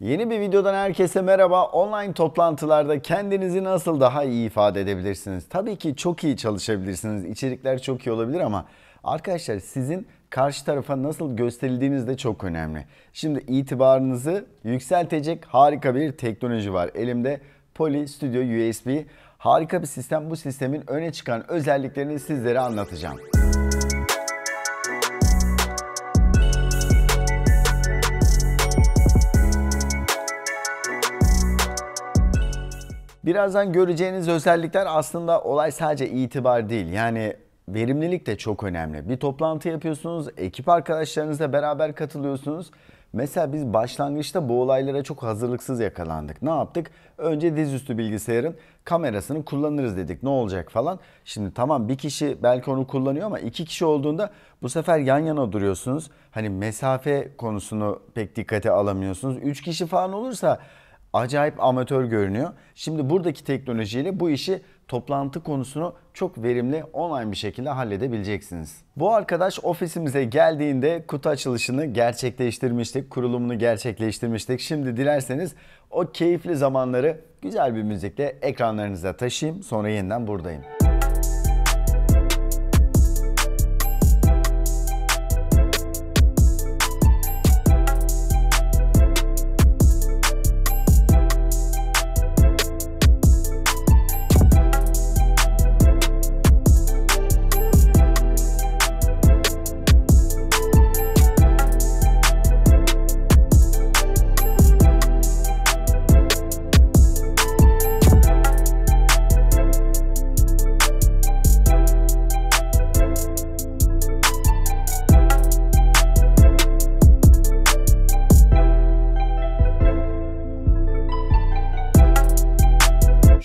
Yeni bir videodan herkese merhaba. Online toplantılarda kendinizi nasıl daha iyi ifade edebilirsiniz? Tabii ki çok iyi çalışabilirsiniz. İçerikler çok iyi olabilir ama arkadaşlar sizin karşı tarafa nasıl gösterildiğiniz de çok önemli. Şimdi itibarınızı yükseltecek harika bir teknoloji var. Elimde Poly Studio USB. Harika bir sistem. Bu sistemin öne çıkan özelliklerini sizlere anlatacağım. Birazdan göreceğiniz özellikler aslında olay sadece itibar değil. Yani verimlilik de çok önemli. Bir toplantı yapıyorsunuz, ekip arkadaşlarınızla beraber katılıyorsunuz. Mesela biz başlangıçta bu olaylara çok hazırlıksız yakalandık. Ne yaptık? Önce dizüstü bilgisayarın kamerasını kullanırız dedik. Ne olacak falan. Şimdi tamam bir kişi belki onu kullanıyor ama iki kişi olduğunda bu sefer yan yana duruyorsunuz. Hani mesafe konusunu pek dikkate alamıyorsunuz. Üç kişi falan olursa acayip amatör görünüyor. Şimdi buradaki teknolojiyle bu işi toplantı konusunu çok verimli online bir şekilde halledebileceksiniz. Bu arkadaş ofisimize geldiğinde kutu açılışını gerçekleştirmiştik, kurulumunu gerçekleştirmiştik. Şimdi dilerseniz o keyifli zamanları güzel bir müzikle ekranlarınıza taşıyayım. Sonra yeniden buradayım.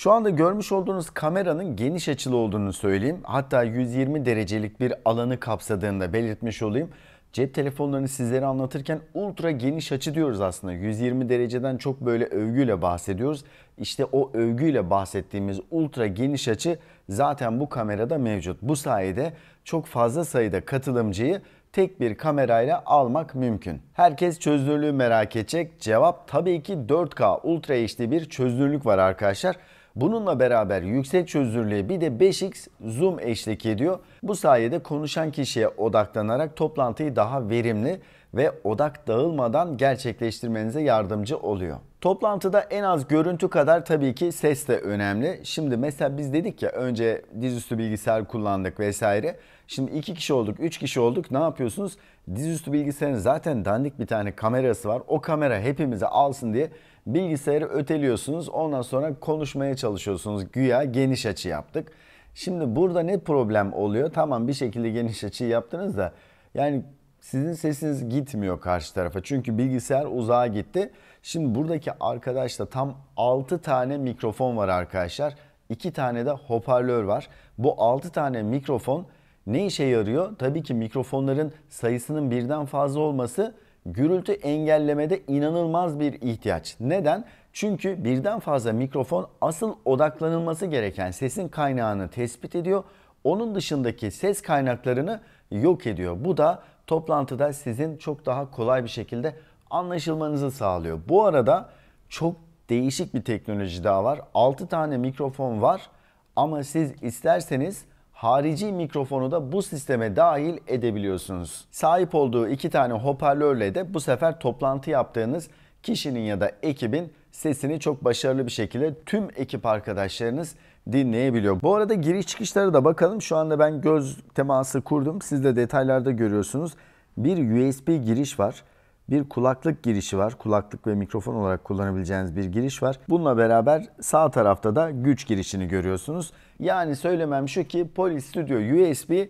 Şu anda görmüş olduğunuz kameranın geniş açılı olduğunu söyleyeyim. Hatta 120 derecelik bir alanı kapsadığını da belirtmiş olayım. Cep telefonlarını sizlere anlatırken ultra geniş açı diyoruz aslında. 120 dereceden çok böyle övgüyle bahsediyoruz. İşte o övgüyle bahsettiğimiz ultra geniş açı zaten bu kamerada mevcut. Bu sayede çok fazla sayıda katılımcıyı tek bir kamerayla almak mümkün. Herkes çözünürlüğü merak edecek. Cevap tabii ki 4K Ultra HD bir çözünürlük var arkadaşlar. Bununla beraber yüksek çözünürlüğe bir de 5x zoom eşlik ediyor. Bu sayede konuşan kişiye odaklanarak toplantıyı daha verimli ve odak dağılmadan gerçekleştirmenize yardımcı oluyor. Toplantıda en az görüntü kadar tabii ki ses de önemli. Şimdi mesela biz dedik ya önce dizüstü bilgisayar kullandık vesaire. Şimdi iki kişi olduk, üç kişi olduk. Ne yapıyorsunuz? Dizüstü bilgisayarın zaten dandik bir tane kamerası var. O kamera hepimize alsın diye Bilgisayarı öteliyorsunuz. Ondan sonra konuşmaya çalışıyorsunuz. Güya geniş açı yaptık. Şimdi burada ne problem oluyor? Tamam bir şekilde geniş açı yaptınız da yani sizin sesiniz gitmiyor karşı tarafa. Çünkü bilgisayar uzağa gitti. Şimdi buradaki arkadaşta tam 6 tane mikrofon var arkadaşlar. 2 tane de hoparlör var. Bu 6 tane mikrofon ne işe yarıyor? Tabii ki mikrofonların sayısının birden fazla olması gürültü engellemede inanılmaz bir ihtiyaç. Neden? Çünkü birden fazla mikrofon asıl odaklanılması gereken sesin kaynağını tespit ediyor. Onun dışındaki ses kaynaklarını yok ediyor. Bu da toplantıda sizin çok daha kolay bir şekilde anlaşılmanızı sağlıyor. Bu arada çok değişik bir teknoloji daha var. 6 tane mikrofon var ama siz isterseniz harici mikrofonu da bu sisteme dahil edebiliyorsunuz. Sahip olduğu iki tane hoparlörle de bu sefer toplantı yaptığınız kişinin ya da ekibin sesini çok başarılı bir şekilde tüm ekip arkadaşlarınız dinleyebiliyor. Bu arada giriş çıkışları da bakalım. Şu anda ben göz teması kurdum. Siz de detaylarda görüyorsunuz. Bir USB giriş var bir kulaklık girişi var. Kulaklık ve mikrofon olarak kullanabileceğiniz bir giriş var. Bununla beraber sağ tarafta da güç girişini görüyorsunuz. Yani söylemem şu ki Poly Studio USB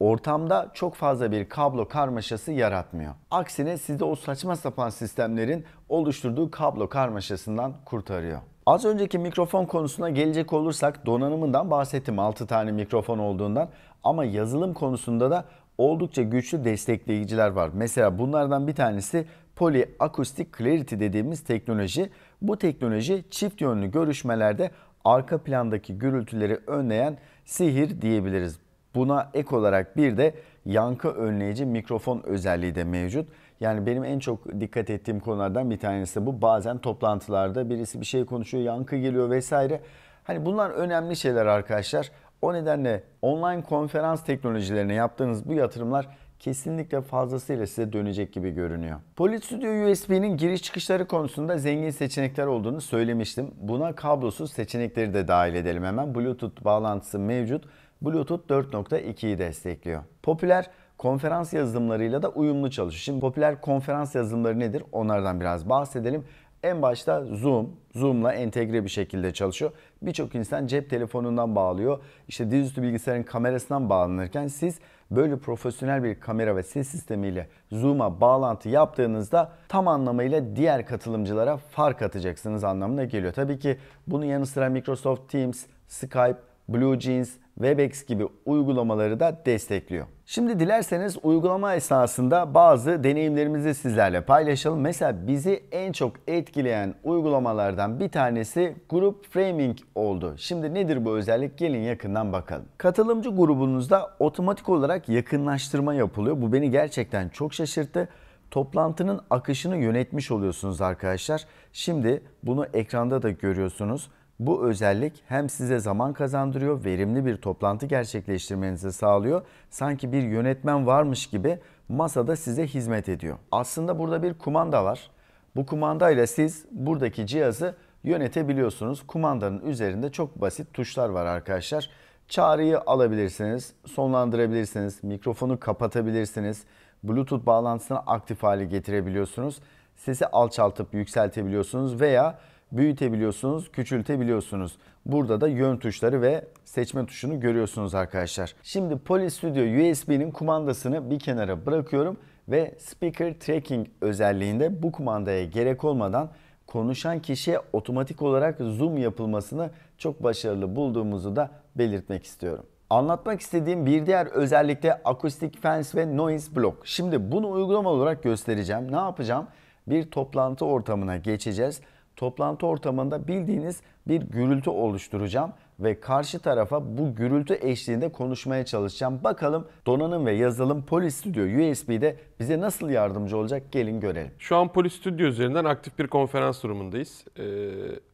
ortamda çok fazla bir kablo karmaşası yaratmıyor. Aksine sizde o saçma sapan sistemlerin oluşturduğu kablo karmaşasından kurtarıyor. Az önceki mikrofon konusuna gelecek olursak donanımından bahsettim 6 tane mikrofon olduğundan ama yazılım konusunda da oldukça güçlü destekleyiciler var. Mesela bunlardan bir tanesi poliakustik clarity dediğimiz teknoloji. Bu teknoloji çift yönlü görüşmelerde arka plandaki gürültüleri önleyen sihir diyebiliriz. Buna ek olarak bir de yankı önleyici mikrofon özelliği de mevcut. Yani benim en çok dikkat ettiğim konulardan bir tanesi bu. Bazen toplantılarda birisi bir şey konuşuyor, yankı geliyor vesaire. Hani bunlar önemli şeyler arkadaşlar o nedenle online konferans teknolojilerine yaptığınız bu yatırımlar kesinlikle fazlasıyla size dönecek gibi görünüyor. Polit Studio USB'nin giriş çıkışları konusunda zengin seçenekler olduğunu söylemiştim. Buna kablosuz seçenekleri de dahil edelim hemen. Bluetooth bağlantısı mevcut. Bluetooth 4.2'yi destekliyor. Popüler konferans yazılımlarıyla da uyumlu çalışıyor. Şimdi popüler konferans yazılımları nedir? Onlardan biraz bahsedelim. En başta Zoom, Zoom'la entegre bir şekilde çalışıyor. Birçok insan cep telefonundan bağlıyor. İşte dizüstü bilgisayarın kamerasından bağlanırken siz böyle profesyonel bir kamera ve ses sistemiyle Zoom'a bağlantı yaptığınızda tam anlamıyla diğer katılımcılara fark atacaksınız anlamına geliyor. Tabii ki bunun yanı sıra Microsoft Teams, Skype Bluejeans, Webex gibi uygulamaları da destekliyor. Şimdi dilerseniz uygulama esnasında bazı deneyimlerimizi sizlerle paylaşalım. Mesela bizi en çok etkileyen uygulamalardan bir tanesi Grup Framing oldu. Şimdi nedir bu özellik? Gelin yakından bakalım. Katılımcı grubunuzda otomatik olarak yakınlaştırma yapılıyor. Bu beni gerçekten çok şaşırttı toplantının akışını yönetmiş oluyorsunuz arkadaşlar. Şimdi bunu ekranda da görüyorsunuz. Bu özellik hem size zaman kazandırıyor, verimli bir toplantı gerçekleştirmenizi sağlıyor. Sanki bir yönetmen varmış gibi masada size hizmet ediyor. Aslında burada bir kumanda var. Bu kumandayla siz buradaki cihazı yönetebiliyorsunuz. Kumandanın üzerinde çok basit tuşlar var arkadaşlar. Çağrıyı alabilirsiniz, sonlandırabilirsiniz, mikrofonu kapatabilirsiniz, Bluetooth bağlantısını aktif hale getirebiliyorsunuz, sesi alçaltıp yükseltebiliyorsunuz veya büyütebiliyorsunuz, küçültebiliyorsunuz. Burada da yön tuşları ve seçme tuşunu görüyorsunuz arkadaşlar. Şimdi Poly Studio USB'nin kumandasını bir kenara bırakıyorum ve Speaker Tracking özelliğinde bu kumandaya gerek olmadan konuşan kişiye otomatik olarak zoom yapılmasını çok başarılı bulduğumuzu da belirtmek istiyorum. Anlatmak istediğim bir diğer özellik de akustik fence ve noise block. Şimdi bunu uygulama olarak göstereceğim. Ne yapacağım? Bir toplantı ortamına geçeceğiz toplantı ortamında bildiğiniz bir gürültü oluşturacağım ve karşı tarafa bu gürültü eşliğinde konuşmaya çalışacağım. Bakalım donanım ve yazılım Polis Studio USB'de bize nasıl yardımcı olacak gelin görelim. Şu an Polis Studio üzerinden aktif bir konferans durumundayız. Ee,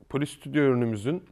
Polis Studio ürünümüzün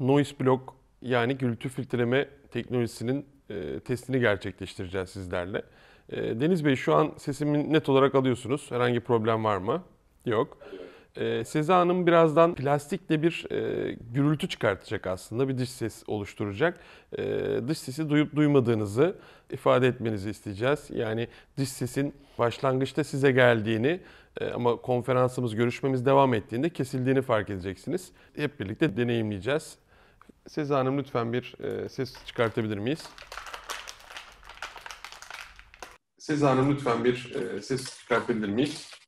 Noise Block yani gürültü filtreleme teknolojisinin e, testini gerçekleştireceğiz sizlerle. E, Deniz Bey şu an sesimi net olarak alıyorsunuz. Herhangi problem var mı? Yok. Evet. E, Seza Hanım birazdan plastikle bir e, gürültü çıkartacak aslında. Bir dış ses oluşturacak. E, dış sesi duyup duymadığınızı ifade etmenizi isteyeceğiz. Yani dış sesin başlangıçta size geldiğini e, ama konferansımız, görüşmemiz devam ettiğinde kesildiğini fark edeceksiniz. Hep birlikte deneyimleyeceğiz. Seza Hanım lütfen bir e, ses çıkartabilir miyiz? Seza Hanım lütfen bir e, ses çıkartabilir miyiz?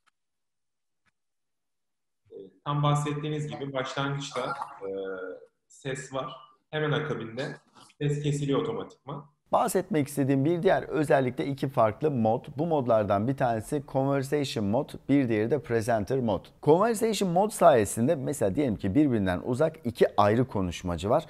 tam bahsettiğiniz gibi başlangıçta e, ses var. Hemen akabinde ses kesiliyor otomatikman. Bahsetmek istediğim bir diğer özellikle iki farklı mod. Bu modlardan bir tanesi Conversation mod, bir diğeri de Presenter mod. Conversation mod sayesinde mesela diyelim ki birbirinden uzak iki ayrı konuşmacı var.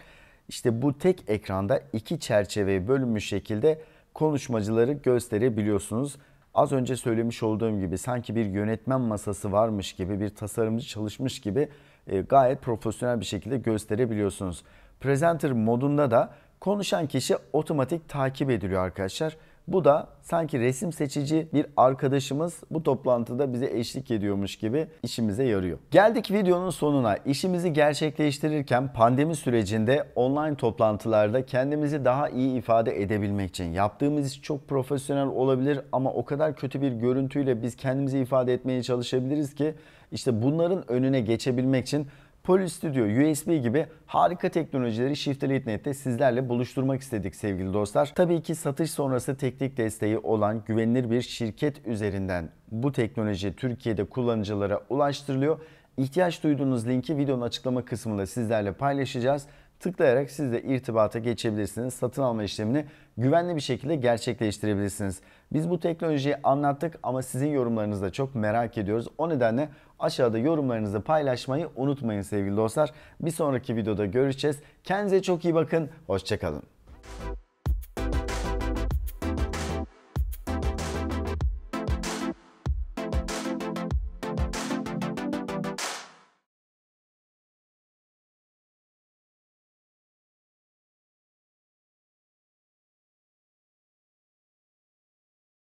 İşte bu tek ekranda iki çerçeveye bölünmüş şekilde konuşmacıları gösterebiliyorsunuz az önce söylemiş olduğum gibi sanki bir yönetmen masası varmış gibi bir tasarımcı çalışmış gibi e, gayet profesyonel bir şekilde gösterebiliyorsunuz. Presenter modunda da konuşan kişi otomatik takip ediliyor arkadaşlar. Bu da sanki resim seçici bir arkadaşımız bu toplantıda bize eşlik ediyormuş gibi işimize yarıyor. Geldik videonun sonuna. İşimizi gerçekleştirirken pandemi sürecinde online toplantılarda kendimizi daha iyi ifade edebilmek için yaptığımız iş çok profesyonel olabilir ama o kadar kötü bir görüntüyle biz kendimizi ifade etmeye çalışabiliriz ki işte bunların önüne geçebilmek için Polystudio, USB gibi harika teknolojileri Shift Elite Net'te sizlerle buluşturmak istedik sevgili dostlar. Tabii ki satış sonrası teknik desteği olan güvenilir bir şirket üzerinden bu teknoloji Türkiye'de kullanıcılara ulaştırılıyor. İhtiyaç duyduğunuz linki videonun açıklama kısmında sizlerle paylaşacağız. Tıklayarak siz de irtibata geçebilirsiniz. Satın alma işlemini güvenli bir şekilde gerçekleştirebilirsiniz. Biz bu teknolojiyi anlattık ama sizin yorumlarınızı da çok merak ediyoruz. O nedenle aşağıda yorumlarınızı paylaşmayı unutmayın sevgili dostlar. Bir sonraki videoda görüşeceğiz. Kendinize çok iyi bakın. Hoşçakalın.